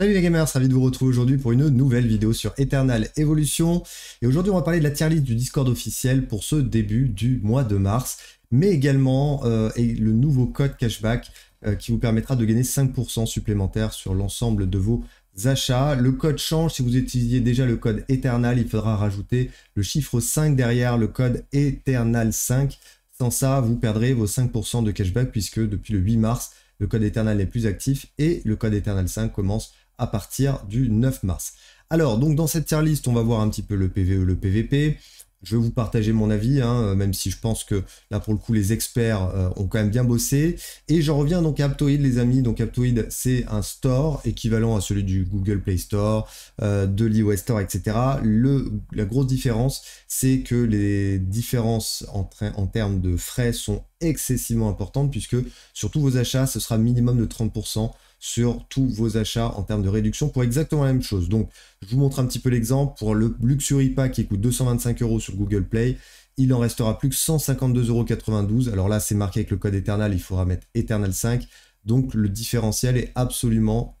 Salut les gamers, ravi de vous retrouver aujourd'hui pour une nouvelle vidéo sur Eternal Evolution. Et aujourd'hui, on va parler de la tier list du Discord officiel pour ce début du mois de mars, mais également euh, le nouveau code cashback euh, qui vous permettra de gagner 5% supplémentaires sur l'ensemble de vos achats. Le code change, si vous utilisiez déjà le code Eternal, il faudra rajouter le chiffre 5 derrière le code Eternal5. Sans ça, vous perdrez vos 5% de cashback puisque depuis le 8 mars, le code Eternal est plus actif et le code Eternal 5 commence à partir du 9 mars. Alors, donc dans cette tier list, on va voir un petit peu le PVE, le PVP. Je vais vous partager mon avis, hein, même si je pense que là pour le coup les experts euh, ont quand même bien bossé. Et j'en reviens donc à Aptoid les amis. Donc Aptoid c'est un store équivalent à celui du Google Play Store, euh, de l'iOS Store, etc. Le, la grosse différence c'est que les différences en, en termes de frais sont excessivement importantes puisque sur tous vos achats ce sera minimum de 30% sur tous vos achats en termes de réduction pour exactement la même chose. Donc, je vous montre un petit peu l'exemple pour le Luxury Pack qui coûte 225 euros sur Google Play. Il en restera plus que euros. Alors là, c'est marqué avec le code Eternal, il faudra mettre Eternal 5. Donc le différentiel est absolument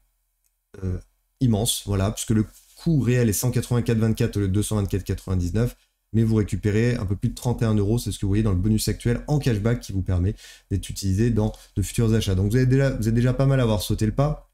euh, immense, voilà, puisque le coût réel est 184,24 au lieu de 224,99 mais vous récupérez un peu plus de 31 euros, c'est ce que vous voyez dans le bonus actuel en cashback qui vous permet d'être utilisé dans de futurs achats. Donc vous avez déjà, vous déjà pas mal à avoir sauté le pas.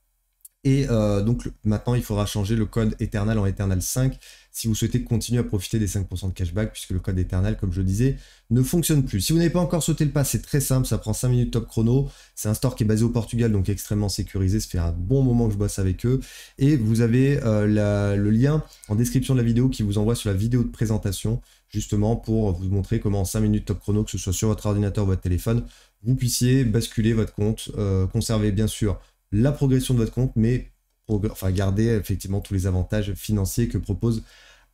Et euh, donc maintenant, il faudra changer le code Eternal en Eternal 5 si vous souhaitez continuer à profiter des 5% de cashback, puisque le code Eternal, comme je le disais, ne fonctionne plus. Si vous n'avez pas encore sauté le pas, c'est très simple, ça prend 5 minutes top chrono. C'est un store qui est basé au Portugal, donc extrêmement sécurisé. Ça fait un bon moment que je bosse avec eux. Et vous avez euh, le lien en description de la vidéo qui vous envoie sur la vidéo de présentation, justement pour vous montrer comment en 5 minutes top chrono, que ce soit sur votre ordinateur ou votre téléphone, vous puissiez basculer votre compte, euh, conserver bien sûr la progression de votre compte, mais enfin, garder effectivement tous les avantages financiers que propose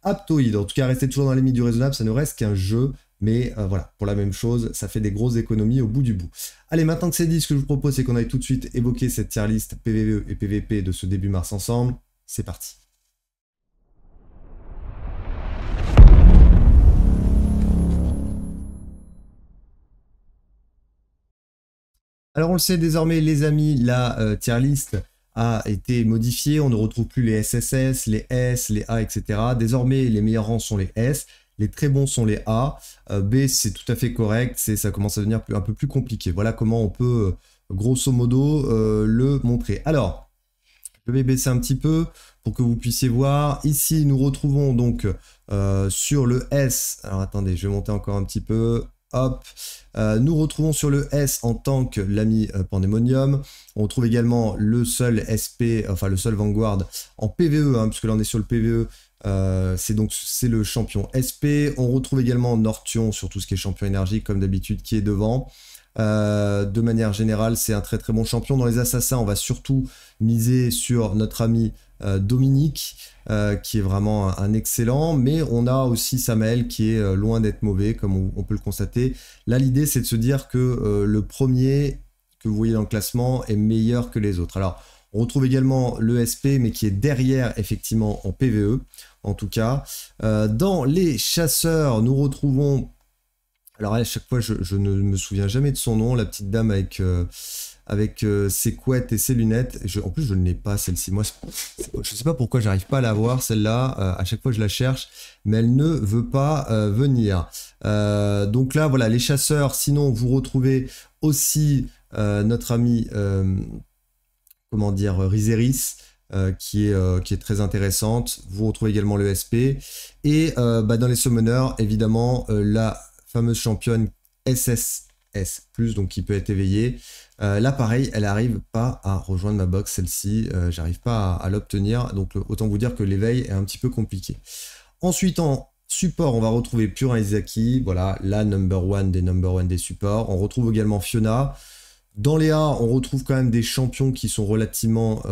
Aptoid. En tout cas, restez toujours dans les limites du raisonnable, ça ne reste qu'un jeu. Mais euh, voilà, pour la même chose, ça fait des grosses économies au bout du bout. Allez, maintenant que c'est dit, ce que je vous propose, c'est qu'on aille tout de suite évoquer cette tier list PVE et PVP de ce début mars ensemble. C'est parti. Alors on le sait désormais les amis, la euh, tier list a été modifiée, on ne retrouve plus les SSS, les S, les A, etc. Désormais les meilleurs rangs sont les S, les très bons sont les A, euh, B c'est tout à fait correct, ça commence à devenir un peu plus compliqué. Voilà comment on peut euh, grosso modo le montrer. Alors, je vais baisser un petit peu pour que vous puissiez voir. Ici nous retrouvons donc sur le S, alors attendez je vais monter encore un petit peu, Hop. Euh, nous retrouvons sur le S en tant que l'ami euh, Pandemonium. On trouve également le seul SP, enfin le seul Vanguard en PVE, hein, puisque là on est sur le PVE. Euh, c'est donc c'est le champion SP. On retrouve également Nortion sur tout ce qui est champion énergie, comme d'habitude, qui est devant. de manière générale, c'est un très très bon champion. Dans les assassins, on va surtout miser sur notre ami euh, Dominique, euh, qui est vraiment un, excellent, mais on a aussi Samuel qui est euh, loin d'être mauvais, comme on, peut le constater. Là, l'idée, c'est de se dire que le premier que vous voyez dans le classement est meilleur que les autres. Alors, on retrouve également le SP, mais qui est derrière, effectivement, en PVE, en tout cas. dans les chasseurs, nous retrouvons... Alors, à chaque fois, je, ne me souviens jamais de son nom, la petite dame avec avec euh, ses couettes et ses lunettes. en plus, je ne l'ai pas celle-ci. Moi, je ne sais pas pourquoi j'arrive pas à la voir celle-là. Euh, à chaque fois, je la cherche, mais elle ne veut pas euh, venir. donc là, voilà, les chasseurs. Sinon, vous retrouvez aussi notre ami, comment dire, Rizeris. Qui est, qui, est, très intéressante. Vous retrouvez également le SP. Et bah, dans les summoners, évidemment, la fameuse championne SSS, donc qui peut être éveillée. Euh, là, pareil, elle n'arrive pas à rejoindre ma box, celle-ci. Euh, j'arrive pas à, l'obtenir. Donc, euh, autant vous dire que l'éveil est un petit peu compliqué. Ensuite, en support, on va retrouver Pure Isaki. Voilà, la number one des number one des supports. On retrouve également Fiona. Dans les A, on retrouve quand même des champions qui sont relativement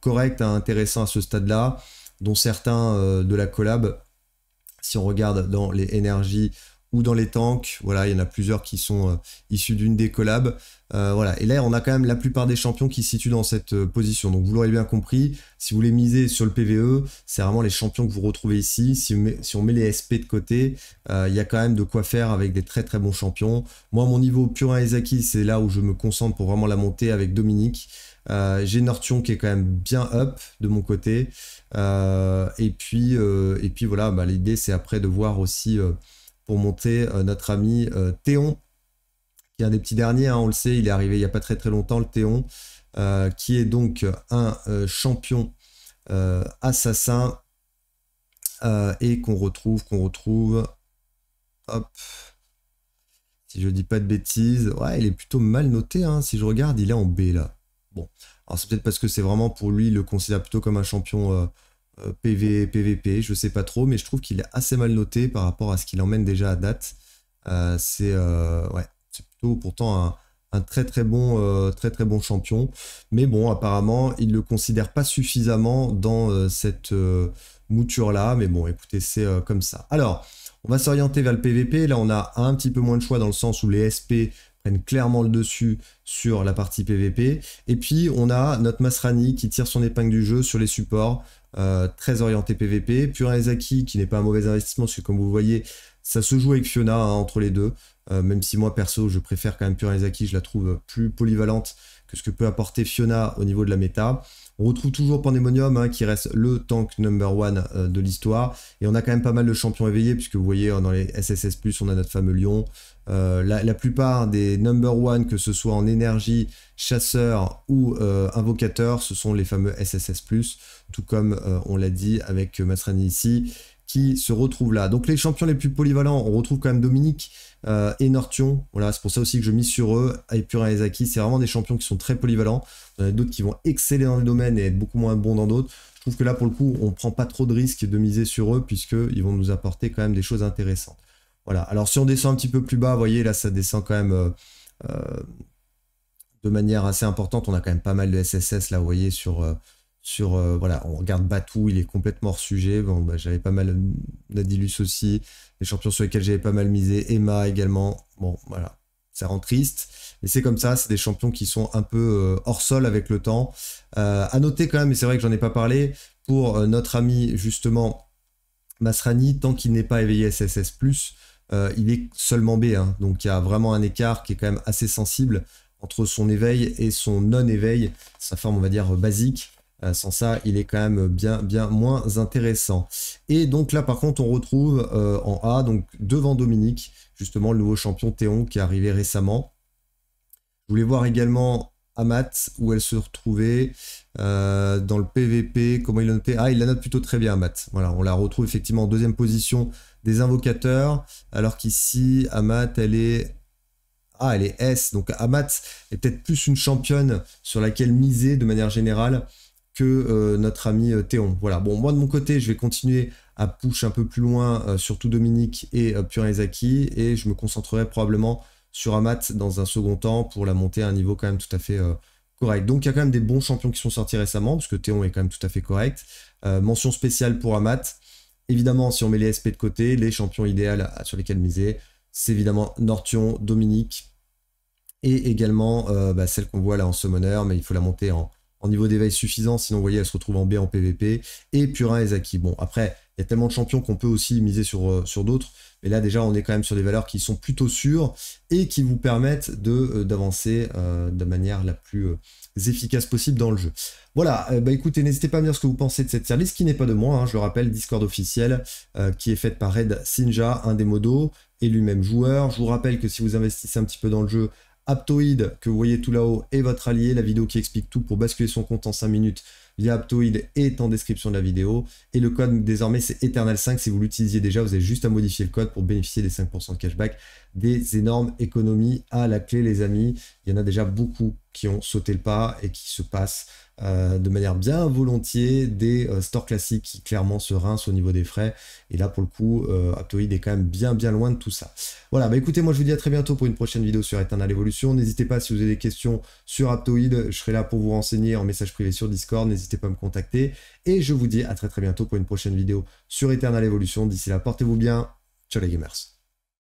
corrects, hein, intéressants à ce stade-là, dont certains de la collab. Si on regarde dans les énergies, ou dans les tanks. Voilà, il y en a plusieurs qui sont euh, issus d'une des collabs. Euh, voilà, et là, on a quand même la plupart des champions qui se situent dans cette euh, position. Donc, vous l'aurez bien compris, si vous voulez miser sur le PVE, c'est vraiment les champions que vous retrouvez ici. Si on met, les SP de côté, il y a quand même de quoi faire avec des très très bons champions. Moi, mon niveau Purin hein, Ezaki, c'est là où je me concentre pour vraiment la monter avec Dominique. j'ai Nortion qui est quand même bien up de mon côté. et, puis, et puis voilà, bah, l'idée c'est après de voir aussi pour monter euh, notre ami euh, Théon, qui est un des petits derniers, hein, on le sait, il est arrivé il n'y a pas très très longtemps, le Théon, euh, qui est donc un champion assassin et qu'on retrouve, qu'on retrouve, hop, si je dis pas de bêtises. Ouais, il est plutôt mal noté. Hein, si je regarde, il est en B là. Bon, alors c'est peut-être parce que c'est vraiment pour lui, il le considère plutôt comme un champion PVP, euh, je sais pas trop, mais je trouve qu'il est assez mal noté par rapport à ce qu'il emmène déjà à date. Euh, c'est euh, ouais, plutôt pourtant un, très très bon, très très bon champion, mais bon, apparemment, il le considère pas suffisamment dans cette mouture là. Mais bon, écoutez, c'est comme ça. Alors, on va s'orienter vers le PVP. Là, on a un petit peu moins de choix dans le sens où les SP prennent clairement le dessus sur la partie PVP. Et puis on a notre Masrani qui tire son épingle du jeu sur les supports, euh, très orienté PVP. Purin qui n'est pas un mauvais investissement, parce que comme vous voyez, ça se joue avec Fiona hein, entre les deux. Euh, même si moi perso je préfère quand même Purin je la trouve plus polyvalente que ce que peut apporter Fiona au niveau de la méta. On retrouve toujours Pandemonium hein, qui reste le tank number one euh, de l'histoire. Et on a quand même pas mal de champions éveillés, puisque vous voyez, dans les SSS, on a notre fameux lion. Euh, la, plupart des number one, que ce soit en énergie, chasseur ou euh, invocateur, ce sont les fameux SSS, tout comme on l'a dit avec Masrani ici, qui se retrouvent là. Donc les champions les plus polyvalents, on retrouve quand même Dominique euh, et Nortion. Voilà, c'est pour ça aussi que je mise sur eux. Aipura et c'est vraiment des champions qui sont très polyvalents. Il y en a d'autres qui vont exceller dans le domaine et être beaucoup moins bons dans d'autres. Je trouve que là, pour le coup, on prend pas trop de risques de miser sur eux, puisqu'ils vont nous apporter quand même des choses intéressantes. Voilà, alors si on descend un petit peu plus bas, vous voyez, là, ça descend quand même. Euh, euh, de manière assez importante, on a quand même pas mal de SSS là, vous voyez, sur, sur euh, voilà, on regarde Batou, il est complètement hors sujet. Bon, bah, j'avais pas mal euh, Nadilus aussi, les champions sur lesquels j'avais pas mal misé, Emma également. Bon, voilà, ça rend triste, mais c'est comme ça. C'est des champions qui sont un peu euh, hors sol avec le temps. A à noter quand même, et c'est vrai que j'en ai pas parlé pour notre ami justement Masrani, tant qu'il n'est pas éveillé SSS+, il est seulement B, 1 hein. donc il y a vraiment un écart qui est quand même assez sensible entre son éveil et son non-éveil, sa forme on va dire basique. Euh, sans ça, il est quand même bien, bien moins intéressant. Et donc là, par contre, on retrouve euh, en A, donc devant Dominique, justement le nouveau champion Théon qui est arrivé récemment. Je voulais voir également Amat, où elle se retrouvait euh, dans le PVP, comment il la notait. Ah, il la note plutôt très bien, Amat. Voilà, on la retrouve effectivement en deuxième position des invocateurs, alors qu'ici, Amat, elle est ah, elle est S. Donc Amat est peut-être plus une championne sur laquelle miser de manière générale que euh, notre ami euh, Théon. Voilà, bon, moi de mon côté, je vais continuer à push un peu plus loin, euh, surtout Dominique et euh, et je me concentrerai probablement sur Amat dans un second temps pour la monter à un niveau quand même tout à fait correct. Donc il y a quand même des bons champions qui sont sortis récemment, parce que Théon est quand même tout à fait correct. mention spéciale pour Amat. Évidemment, si on met les SP de côté, les champions idéaux sur lesquels miser, c'est évidemment Nortion, Dominique, et également bah, celle qu'on voit là en summoner, mais il faut la monter en, en niveau d'éveil suffisant, sinon vous voyez, elle se retrouve en B en PVP, et Purin et Zaki. Bon, après, il y a tellement de champions qu'on peut aussi miser sur, euh, sur d'autres, mais là déjà, on est quand même sur des valeurs qui sont plutôt sûres et qui vous permettent euh, d'avancer de, euh, de manière la plus euh, efficace possible dans le jeu. Voilà, bah écoutez, n'hésitez pas à me dire ce que vous pensez de cette service qui n'est pas de moi, hein, je le rappelle, Discord officiel qui est faite par Red Sinja, un des modos, et lui-même joueur. Je vous rappelle que si vous investissez un petit peu dans le jeu, Aptoid, que vous voyez tout là-haut, est votre allié. La vidéo qui explique tout pour basculer son compte en 5 minutes via Aptoid est en description de la vidéo. Et le code, désormais, c'est Eternal5. Si vous l'utilisiez déjà, vous avez juste à modifier le code pour bénéficier des 5% de cashback. Des énormes économies à la clé, les amis. Il y en a déjà beaucoup qui ont sauté le pas et qui se passent euh, de manière bien volontiers des euh, stores classiques qui clairement se rincent au niveau des frais. Et là, pour le coup, euh, Aptoid est quand même bien bien loin de tout ça. Voilà, bah écoutez, moi je vous dis à très bientôt pour une prochaine vidéo sur Eternal Evolution. N'hésitez pas si vous avez des questions sur Aptoid, je serai là pour vous renseigner en message privé sur Discord. N'hésitez pas à me contacter. Et je vous dis à très très bientôt pour une prochaine vidéo sur Eternal Evolution. D'ici là, portez-vous bien. Ciao les gamers.